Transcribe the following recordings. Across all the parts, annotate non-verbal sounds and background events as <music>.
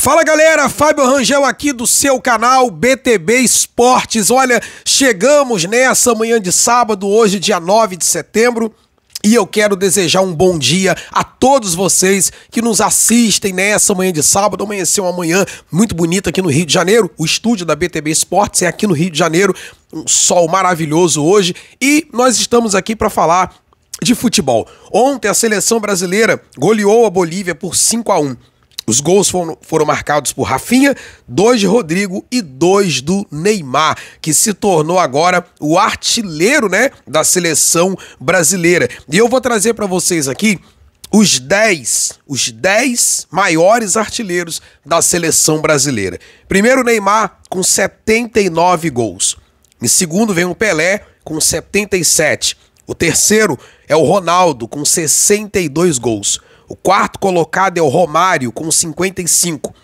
Fala galera, Fábio Rangel aqui do seu canal BTB Esportes. Olha, chegamos nessa né, manhã de sábado, hoje, dia 9 de setembro. E eu quero desejar um bom dia a todos vocês que nos assistem nessa né, manhã de sábado. Amanheceu uma manhã muito bonita aqui no Rio de Janeiro. O estúdio da BTB Esportes é aqui no Rio de Janeiro. Um sol maravilhoso hoje. E nós estamos aqui para falar de futebol. Ontem a seleção brasileira goleou a Bolívia por 5 a 1 os gols foram, foram, marcados por Rafinha, dois de Rodrigo e dois do Neymar, que se tornou agora o artilheiro, né, da seleção brasileira. E eu vou trazer para vocês aqui os 10, os 10 maiores artilheiros da seleção brasileira. Primeiro Neymar com 79 gols. Em segundo vem o Pelé com 77. O terceiro é o Ronaldo com 62 gols. O quarto colocado é o Romário, com 55.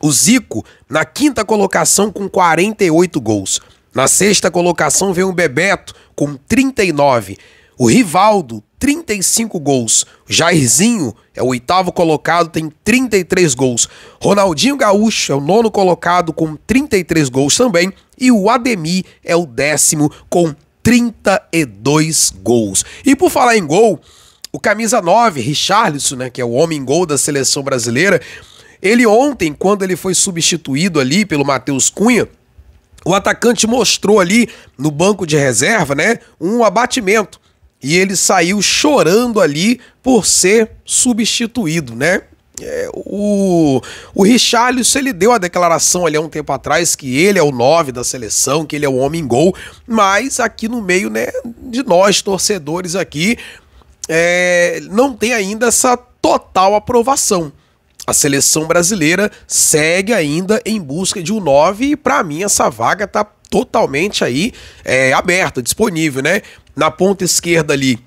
O Zico, na quinta colocação, com 48 gols. Na sexta colocação vem o Bebeto, com 39. O Rivaldo, 35 gols. O Jairzinho é o oitavo colocado, tem 33 gols. Ronaldinho Gaúcho é o nono colocado, com 33 gols também. E o Ademir é o décimo, com 32 gols. E por falar em gol, o camisa 9, Richarlison, né, que é o homem gol da seleção brasileira, ele ontem, quando ele foi substituído ali pelo Matheus Cunha, o atacante mostrou ali no banco de reserva, né, um abatimento. E ele saiu chorando ali por ser substituído, né? É, o, o Richarlison, ele deu a declaração ali há um tempo atrás que ele é o 9 da seleção, que ele é o homem gol, mas aqui no meio, né, de nós torcedores aqui, é, não tem ainda essa total aprovação. A seleção brasileira segue ainda em busca de um 9 e para mim essa vaga tá totalmente aí é, aberta, disponível, né? Na ponta esquerda ali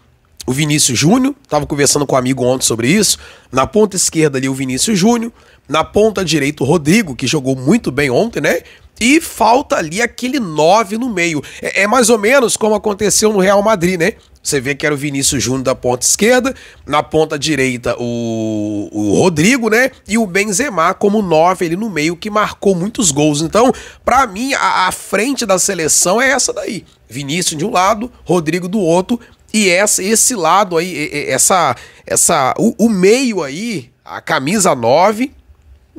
o Vinícius Júnior, tava conversando com um amigo ontem sobre isso. Na ponta esquerda ali o Vinícius Júnior, na ponta direita o Rodrigo, que jogou muito bem ontem, né? e falta ali aquele 9 no meio. É, é mais ou menos como aconteceu no Real Madrid, né? Você vê que era o Vinícius Júnior da ponta esquerda, na ponta direita o, o Rodrigo, né? E o Benzema como nove ali no meio, que marcou muitos gols. Então, para mim, a, a, frente da seleção é essa daí. Vinícius de um lado, Rodrigo do outro, e essa, esse lado aí, essa, essa o, o meio aí, a camisa 9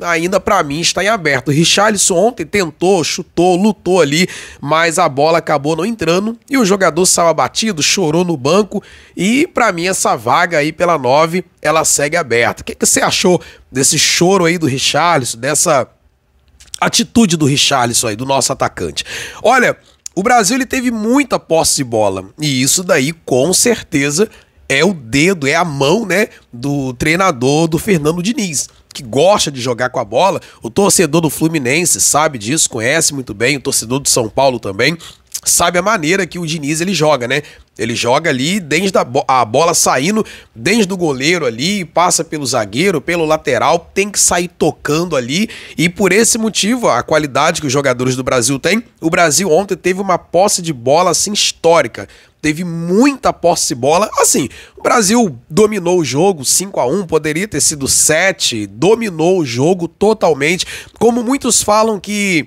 ainda para mim está em aberto. O Richarlison ontem tentou, chutou, lutou ali, mas a bola acabou não entrando e o jogador saiu abatido, chorou no banco e para mim essa vaga aí pela 9, ela segue aberta. O que, que você achou desse choro aí do Richarlison, dessa atitude do Richarlison aí, do nosso atacante? Olha, o Brasil ele teve muita posse de bola e isso daí com certeza é o dedo, é a mão, né, do treinador do Fernando Diniz que gosta de jogar com a bola, o torcedor do Fluminense sabe disso, conhece muito bem, o torcedor do São Paulo também sabe a maneira que o Diniz ele joga, né? Ele joga ali desde a, bo a, bola saindo, desde o goleiro ali, passa pelo zagueiro, pelo lateral, tem que sair tocando ali. E por esse motivo, a qualidade que os jogadores do Brasil têm, o Brasil ontem teve uma posse de bola assim histórica teve muita posse de bola. Assim, o Brasil dominou o jogo 5 a 1 poderia ter sido 7, dominou o jogo totalmente. Como muitos falam que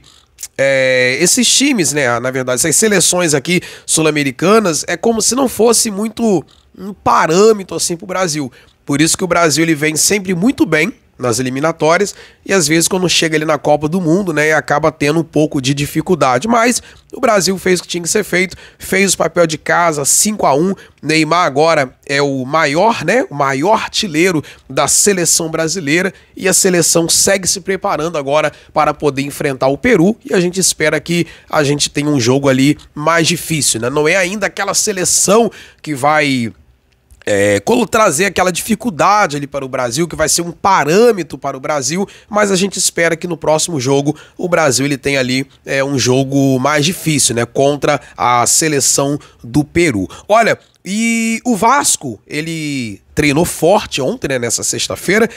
é, esses times, né, na verdade, essas seleções aqui sul-americanas, é como se não fosse muito um parâmetro assim para o Brasil. Por isso que o Brasil ele vem sempre muito bem nas eliminatórias e às vezes quando chega ali na Copa do Mundo, né, acaba tendo um pouco de dificuldade. Mas o Brasil fez o que tinha que ser feito, fez o papel de casa, 5 a 1. Neymar agora é o maior, né, o maior artilheiro da seleção brasileira e a seleção segue se preparando agora para poder enfrentar o Peru e a gente espera que a gente tenha um jogo ali mais difícil, né? Não é ainda aquela seleção que vai é, trazer aquela dificuldade ali para o Brasil, que vai ser um parâmetro para o Brasil, mas a gente espera que no próximo jogo o Brasil ele tenha ali é, um jogo mais difícil, né? Contra a seleção do Peru. Olha, e o Vasco, ele treinou forte ontem, né, nessa sexta-feira,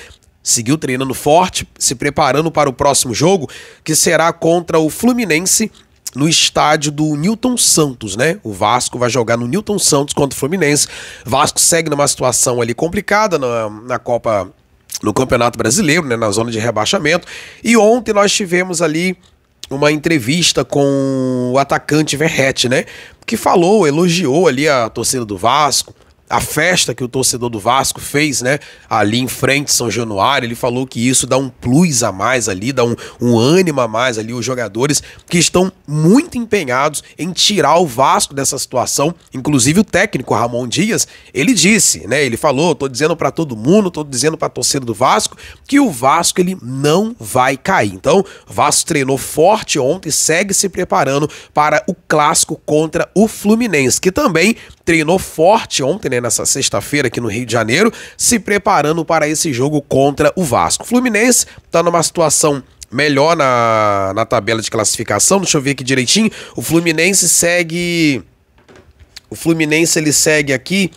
seguiu treinando forte, se preparando para o próximo jogo, que será contra o Fluminense no estádio do Newton Santos, né? O Vasco vai jogar no Newton Santos contra o Fluminense. Vasco segue numa situação ali complicada na, na Copa, no Campeonato Brasileiro, né? Na zona de rebaixamento. E ontem nós tivemos ali uma entrevista com o atacante Verrete, né? Que falou, elogiou ali a torcida do Vasco, a festa que o torcedor do Vasco fez, né? Ali em frente, São Januário, ele falou que isso dá um plus a mais ali, dá um, um ânimo a mais ali, os jogadores que estão muito empenhados em tirar o Vasco dessa situação. Inclusive o técnico Ramon Dias, ele disse, né? Ele falou, tô dizendo para todo mundo, tô dizendo para torcida do Vasco, que o Vasco ele não vai cair. Então, o Vasco treinou forte ontem, segue se preparando para o clássico contra o Fluminense, que também treinou forte ontem, né, nessa sexta-feira aqui no Rio de Janeiro, se preparando para esse jogo contra o Vasco. O Fluminense está numa situação melhor na, na tabela de classificação, deixa eu ver aqui direitinho. O Fluminense segue. O Fluminense ele segue aqui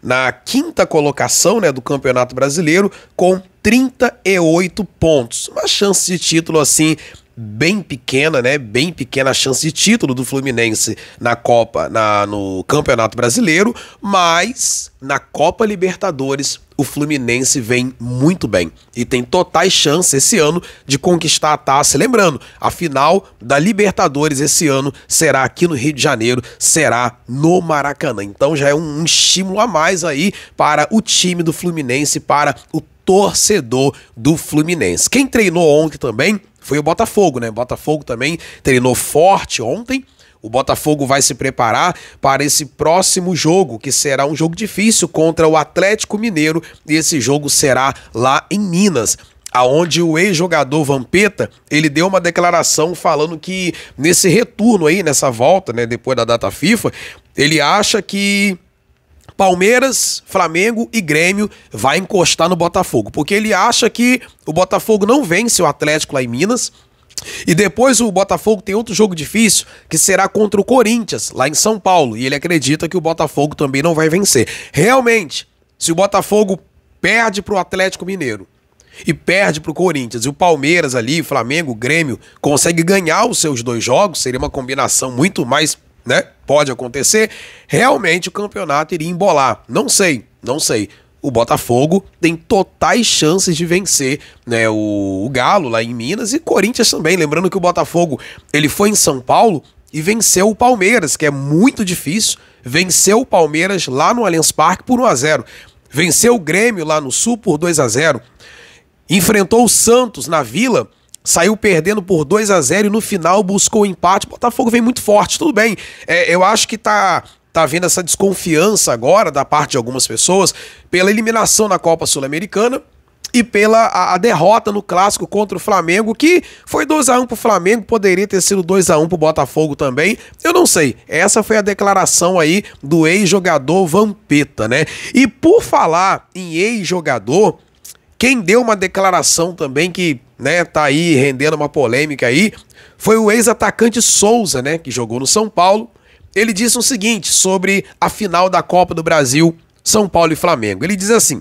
na quinta colocação né, do Campeonato Brasileiro com 38 pontos. Uma chance de título assim bem pequena, né? Bem pequena a chance de título do Fluminense na Copa, na, no Campeonato Brasileiro, mas na Copa Libertadores o Fluminense vem muito bem e tem totais chances esse ano de conquistar a taça. Lembrando, a final da Libertadores esse ano será aqui no Rio de Janeiro, será no Maracanã. Então já é um, um estímulo a mais aí para o time do Fluminense, para o torcedor do Fluminense. Quem treinou ontem também foi o Botafogo, né? O Botafogo também treinou forte ontem. O Botafogo vai se preparar para esse próximo jogo, que será um jogo difícil contra o Atlético Mineiro, e esse jogo será lá em Minas aonde o ex-jogador Vampeta, ele deu uma declaração falando que nesse retorno aí, nessa volta, né, depois da data FIFA, ele acha que Palmeiras, Flamengo e Grêmio vai encostar no Botafogo, porque ele acha que o Botafogo não vence o Atlético lá em Minas. E depois o Botafogo tem outro jogo difícil, que será contra o Corinthians, lá em São Paulo, e ele acredita que o Botafogo também não vai vencer. Realmente, se o Botafogo perde para o Atlético Mineiro, e perde para o Corinthians. E o Palmeiras ali, Flamengo, Grêmio, consegue ganhar os seus dois jogos, seria uma combinação muito mais né? Pode acontecer. Realmente o campeonato iria embolar. Não sei, não sei. O Botafogo tem totais chances de vencer, né? O, o Galo lá em Minas e Corinthians também. Lembrando que o Botafogo ele foi em São Paulo e venceu o Palmeiras, que é muito difícil. Venceu o Palmeiras lá no Allianz Parque por 1 a 0. Venceu o Grêmio lá no Sul por 2 a 0. Enfrentou o Santos na Vila Saiu perdendo por 2 a 0 e no final buscou o empate. Botafogo vem muito forte, tudo bem. É, eu acho que tá tá vendo essa desconfiança agora da parte de algumas pessoas pela eliminação na Copa Sul-Americana e pela a, a, derrota no clássico contra o Flamengo, que foi 2 a 1 pro Flamengo, poderia ter sido 2 a 1 pro Botafogo também. Eu não sei. Essa foi a declaração aí do ex-jogador Vampeta, né? E por falar em ex-jogador, quem deu uma declaração também que, né, tá aí rendendo uma polêmica aí, foi o ex-atacante Souza, né, que jogou no São Paulo. Ele disse o seguinte sobre a final da Copa do Brasil, São Paulo e Flamengo. Ele diz assim: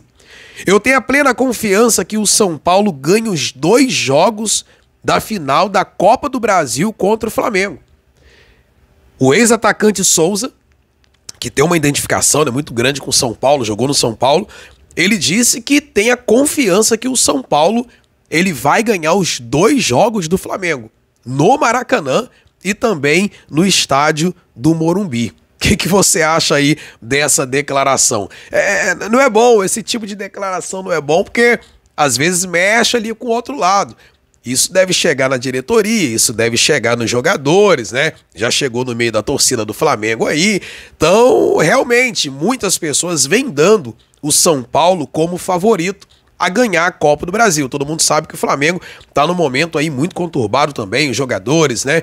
"Eu tenho a plena confiança que o São Paulo ganha os dois jogos da final da Copa do Brasil contra o Flamengo." O ex-atacante Souza, que tem uma identificação né, muito grande com São Paulo, jogou no São Paulo, ele disse que tem a confiança que o São Paulo ele vai ganhar os dois jogos do Flamengo, no Maracanã e também no estádio do Morumbi. O <laughs> que, que, você acha aí dessa declaração? É, não é bom, esse tipo de declaração não é bom porque às vezes mexe ali com o outro lado. Isso deve chegar na diretoria, isso deve chegar nos jogadores, né? Já chegou no meio da torcida do Flamengo aí. Então, realmente, muitas pessoas vêm dando o São Paulo como favorito a ganhar a Copa do Brasil. Todo mundo sabe que o Flamengo está no momento aí muito conturbado também, os jogadores, né?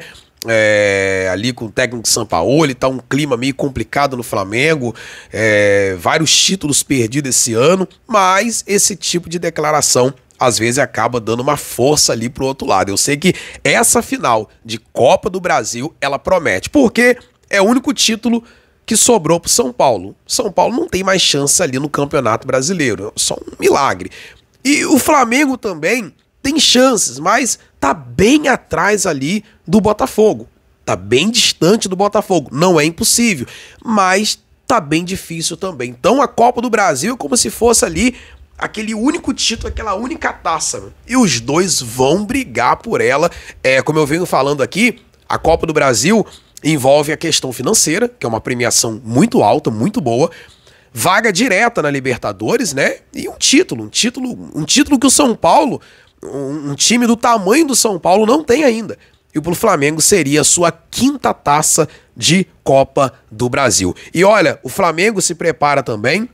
É, ali com o técnico Sampaoli, tá um clima meio complicado no Flamengo, é, vários títulos perdidos esse ano, mas esse tipo de declaração às vezes acaba dando uma força ali pro outro lado. Eu sei que essa final de Copa do Brasil, ela promete, porque é o único título que sobrou pro São Paulo. São Paulo não tem mais chance ali no Campeonato Brasileiro, é só um milagre. E o Flamengo também tem chances, mas tá bem atrás ali do Botafogo. Tá bem distante do Botafogo. Não é impossível, mas tá bem difícil também. Então a Copa do Brasil é como se fosse ali aquele único título, aquela única taça. Mano. E os dois vão brigar por ela. É, como eu venho falando aqui, a Copa do Brasil envolve a questão financeira, que é uma premiação muito alta, muito boa, vaga direta na Libertadores, né? E um título, um título, um título que o São Paulo, um, um time do tamanho do São Paulo não tem ainda. E para o Flamengo seria a sua quinta taça de Copa do Brasil. E olha, o Flamengo se prepara também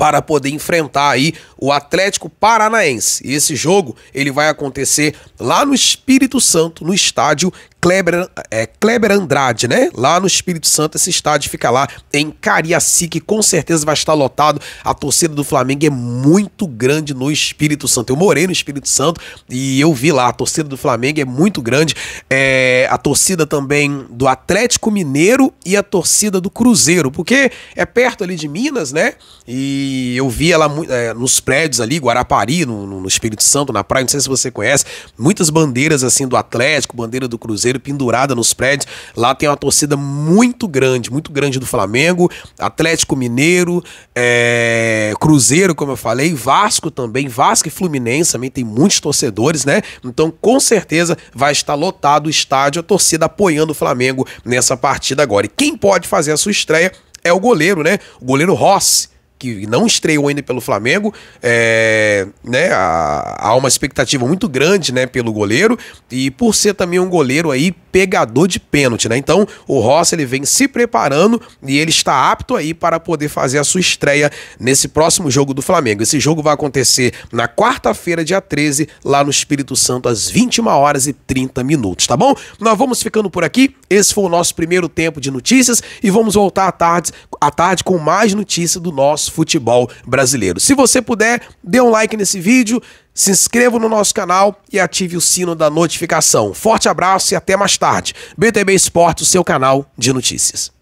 para poder enfrentar aí o Atlético Paranaense. E esse jogo ele vai acontecer lá no Espírito Santo, no estádio Kleber, é, Kleber Andrade, né? Lá no Espírito Santo, esse estádio fica lá em Cariacica, com certeza vai estar lotado. A torcida do Flamengo é muito grande no Espírito Santo. Eu morei no Espírito Santo e eu vi lá, a torcida do Flamengo é muito grande. É, a torcida também do Atlético Mineiro e a torcida do Cruzeiro, porque é perto ali de Minas, né? E eu vi ela é, nos prédios ali, Guarapari, no, no Espírito Santo, na praia, não sei se você conhece, muitas bandeiras assim do Atlético, bandeira do Cruzeiro Cruzeiro pendurada nos prédios. Lá tem uma torcida muito grande, muito grande do Flamengo, Atlético Mineiro, é, Cruzeiro, como eu falei, Vasco também, Vasco e Fluminense também tem muitos torcedores, né? Então, com certeza, vai estar lotado o estádio, a torcida apoiando o Flamengo nessa partida agora. E quem pode fazer a sua estreia é o goleiro, né? O goleiro Rossi que não estreou ainda pelo Flamengo, é, né, há uma expectativa muito grande, né, pelo goleiro e por ser também um goleiro aí pegador de pênalti, né? Então, o Rossi ele vem se preparando e ele está apto aí para poder fazer a sua estreia nesse próximo jogo do Flamengo. Esse jogo vai acontecer na quarta-feira, dia 13, lá no Espírito Santo às 21 horas e 30 minutos, tá bom? Nós vamos ficando por aqui. Esse foi o nosso primeiro tempo de notícias e vamos voltar à tarde à tarde com mais notícias do nosso futebol brasileiro. Se você puder, dê um like nesse vídeo, se inscreva no nosso canal e ative o sino da notificação. Forte abraço e até mais tarde. BTB Esporte, o seu canal de notícias.